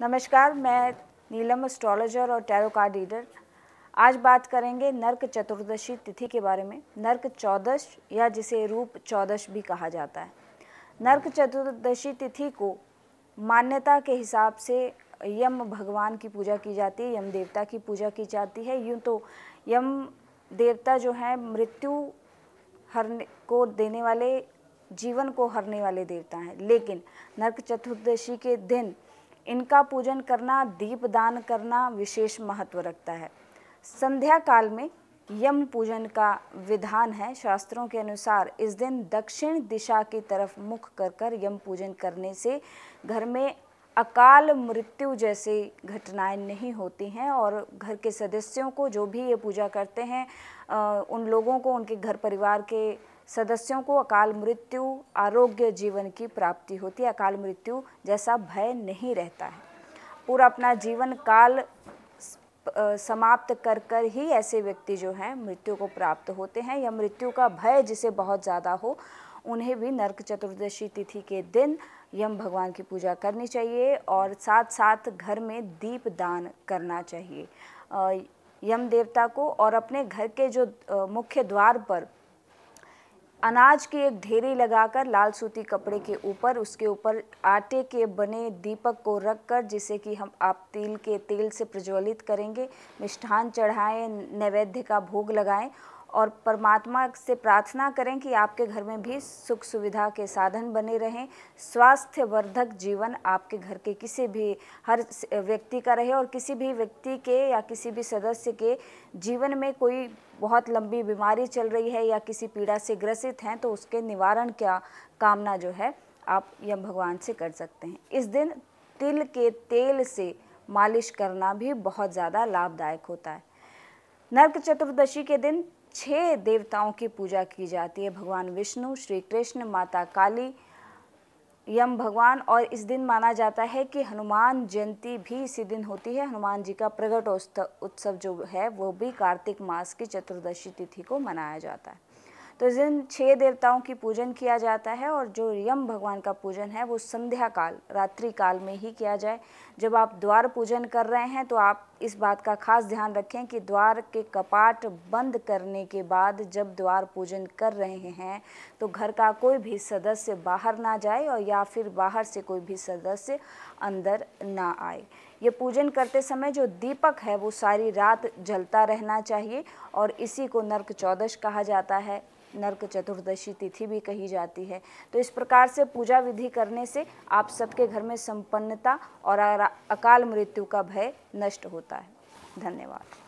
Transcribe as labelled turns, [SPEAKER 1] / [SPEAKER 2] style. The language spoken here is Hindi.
[SPEAKER 1] नमस्कार मैं नीलम एस्ट्रोलॉजर और टैरो कार्ड रीडर आज बात करेंगे नर्क चतुर्दशी तिथि के बारे में नर्क चौदश या जिसे रूप चौदश भी कहा जाता है नर्क चतुर्दशी तिथि को मान्यता के हिसाब से यम भगवान की पूजा की जाती है यम देवता की पूजा की जाती है यूँ तो यम देवता जो हैं मृत्यु हरने को देने वाले जीवन को हरने वाले देवता हैं लेकिन नर्क चतुर्दशी के दिन इनका पूजन करना दीप दान करना विशेष महत्व रखता है संध्या काल में यम पूजन का विधान है शास्त्रों के अनुसार इस दिन दक्षिण दिशा की तरफ मुख कर कर यम पूजन करने से घर में अकाल मृत्यु जैसी घटनाएं नहीं होती हैं और घर के सदस्यों को जो भी ये पूजा करते हैं उन लोगों को उनके घर परिवार के सदस्यों को अकाल मृत्यु आरोग्य जीवन की प्राप्ति होती है अकाल मृत्यु जैसा भय नहीं रहता है पूरा अपना जीवन काल समाप्त कर कर ही ऐसे व्यक्ति जो हैं मृत्यु को प्राप्त होते हैं या मृत्यु का भय जिसे बहुत ज़्यादा हो उन्हें भी नरक चतुर्दशी तिथि के दिन यम भगवान की पूजा करनी चाहिए और साथ साथ घर में दीप दान करना चाहिए यम देवता को और अपने घर के जो मुख्य द्वार पर अनाज की एक ढेरी लगाकर लाल सूती कपड़े के ऊपर उसके ऊपर आटे के बने दीपक को रखकर जिसे कि हम आप तिल के तेल से प्रज्वलित करेंगे मिष्ठान चढ़ाएं नैवेद्य का भोग लगाएं और परमात्मा से प्रार्थना करें कि आपके घर में भी सुख सुविधा के साधन बने रहें स्वास्थ्य वर्धक जीवन आपके घर के किसी भी हर व्यक्ति का रहे और किसी भी व्यक्ति के या किसी भी सदस्य के जीवन में कोई बहुत लंबी बीमारी चल रही है या किसी पीड़ा से ग्रसित हैं तो उसके निवारण क्या कामना जो है आप यम भगवान से कर सकते हैं इस दिन तिल के तेल से मालिश करना भी बहुत ज़्यादा लाभदायक होता है नर्क चतुर्दशी के दिन छः देवताओं की पूजा की जाती है भगवान विष्णु श्री कृष्ण माता काली यम भगवान और इस दिन माना जाता है कि हनुमान जयंती भी इसी दिन होती है हनुमान जी का प्रगट उत्सव जो है वो भी कार्तिक मास की चतुर्दशी तिथि को मनाया जाता है तो इस दिन छः देवताओं की पूजन किया जाता है और जो यम भगवान का पूजन है वो संध्या काल रात्रि काल में ही किया जाए जब आप द्वार पूजन कर रहे हैं तो आप इस बात का खास ध्यान रखें कि द्वार के कपाट बंद करने के बाद जब द्वार पूजन कर रहे हैं तो घर का कोई भी सदस्य बाहर ना जाए और या फिर बाहर से कोई भी सदस्य अंदर ना आए ये पूजन करते समय जो दीपक है वो सारी रात जलता रहना चाहिए और इसी को नरक चौदश कहा जाता है नरक चतुर्दशी तिथि भी कही जाती है तो इस प्रकार से पूजा विधि करने से आप सबके घर में संपन्नता और अकाल मृत्यु का भय नष्ट होता है धन्यवाद